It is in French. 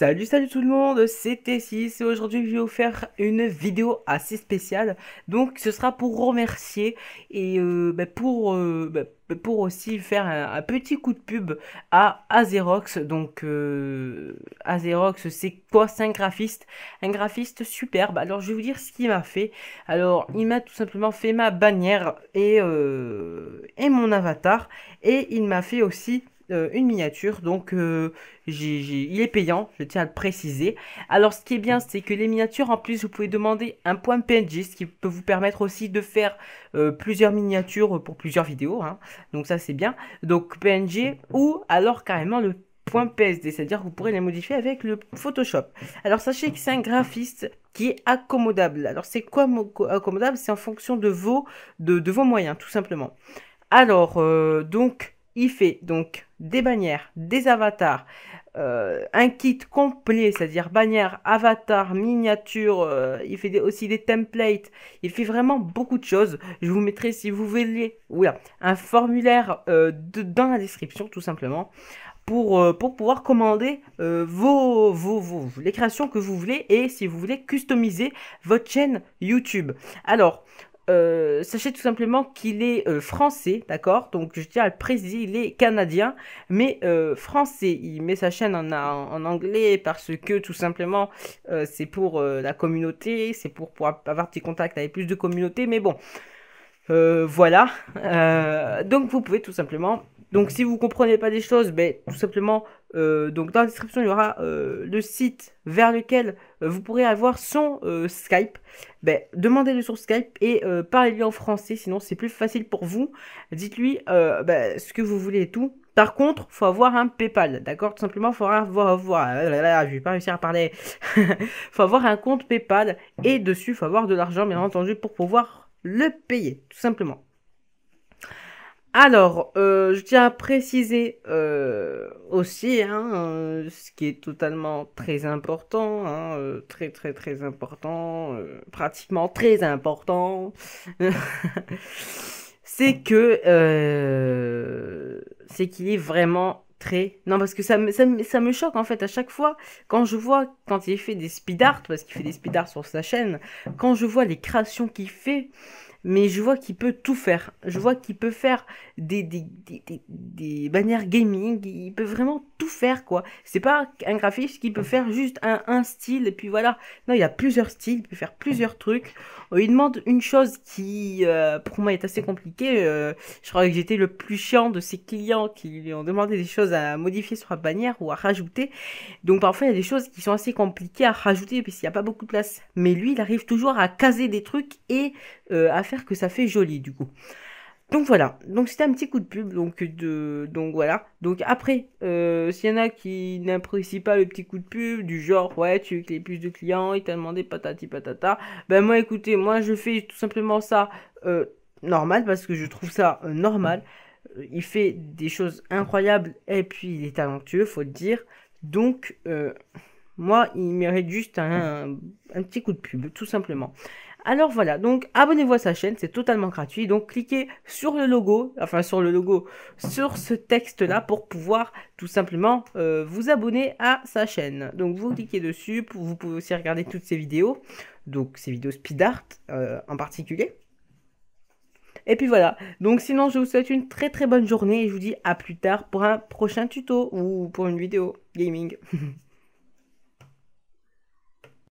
Salut salut tout le monde, c'était Sis. et aujourd'hui je vais vous faire une vidéo assez spéciale donc ce sera pour remercier et euh, bah, pour, euh, bah, bah, pour aussi faire un, petit coup de pub à Azerox donc euh, Azerox c'est quoi c'est un graphiste un graphiste superbe alors je vais vous dire ce qu'il m'a fait alors il m'a tout simplement fait ma bannière et, et mon avatar et il m'a fait aussi euh, une miniature, donc euh, il est payant, je tiens à le préciser. Alors ce qui est bien, c'est que les miniatures, en plus, vous pouvez demander un point PNG, ce qui peut vous permettre aussi de faire euh, plusieurs miniatures pour plusieurs vidéos, hein. donc ça c'est bien. Donc PNG ou alors carrément le point PSD, c'est-à-dire que vous pourrez les modifier avec le Photoshop. Alors sachez que c'est un graphiste qui est accommodable. Alors c'est quoi accommodable C'est en fonction de vos, de, vos moyens, tout simplement. Alors, donc, il fait donc des bannières, des avatars, euh, un kit complet, c'est-à-dire bannières, avatars, miniatures, euh, il fait aussi des templates, il fait vraiment beaucoup de choses. Je vous mettrai, si vous voulez, voilà, un formulaire euh, dans la description, tout simplement. Pour, pour, pouvoir commander vos, les créations que vous voulez et si vous voulez customiser votre chaîne YouTube. Alors, euh, sachez tout simplement qu'il est euh, français, d'accord Donc je tiens à le préciser, il est canadien, mais euh, français. Il met sa chaîne en, anglais parce que tout simplement c'est pour la communauté, c'est pour, pour, avoir des contacts avec plus de communautés, mais bon. voilà. donc vous pouvez tout simplement donc si vous ne comprenez pas des choses, ben, tout simplement, euh, donc dans la description, il y aura euh, le site vers lequel euh, vous pourrez avoir son Skype. Ben, Demandez-le sur Skype et parlez-lui en français, sinon c'est plus facile pour vous. Dites-lui ben, ce que vous voulez et tout. Par contre, faut avoir un PayPal, d'accord Tout simplement, faut avoir, avoir là, là, pas réussir à parler. faut avoir un compte PayPal et dessus, faut avoir de l'argent, bien entendu, pour pouvoir le payer, tout simplement. Alors, euh, je tiens à préciser euh, aussi hein, euh, ce qui est totalement très important, hein, très très très important, pratiquement très important, c'est que c'est qu'il est vraiment très non parce que ça me, ça me choque en fait à chaque fois quand je vois quand il fait des speed art parce qu'il fait des speed art sur sa chaîne, quand je vois les créations qu'il fait mais je vois qu'il peut tout faire. Je ah. vois qu'il peut faire des, des, bannières gaming, il peut vraiment tout faire, quoi. C'est pas un graphiste qui peut ah. faire juste un, style, et puis voilà. Non, il y a plusieurs styles, il peut faire plusieurs trucs. Il demande une chose qui, euh, pour moi, est assez compliquée. Euh, je crois que j'étais le plus chiant de ses clients qui lui ont demandé des choses à modifier sur la bannière ou à rajouter. Donc parfois, il y a des choses qui sont assez compliquées à rajouter, puisqu'il n'y a pas beaucoup de place. Mais lui, il arrive toujours à caser des trucs et euh, à faire que ça fait joli du coup. Donc voilà, donc c'était un petit coup de pub, donc de donc voilà. Donc après, euh, s'il y en a qui n'apprécient pas le petit coup de pub, du genre ouais tu veux que les plus de clients, il t'a demandé patati patata, ben moi écoutez, moi je fais tout simplement ça euh, normal parce que je trouve ça normal. Il fait des choses incroyables et puis il est talentueux, faut le dire. Donc moi il mérite juste un, un petit coup de pub, tout simplement. Alors voilà, donc abonnez-vous à sa chaîne, c'est totalement gratuit. Donc cliquez sur le logo, enfin sur le logo, sur ce texte-là pour pouvoir tout simplement euh, vous abonner à sa chaîne. Donc vous cliquez dessus, vous pouvez aussi regarder toutes ses vidéos, donc ses vidéos speed art euh, en particulier. Et puis voilà, donc sinon je vous souhaite une très très bonne journée et je vous dis à plus tard pour un prochain tuto ou pour une vidéo gaming.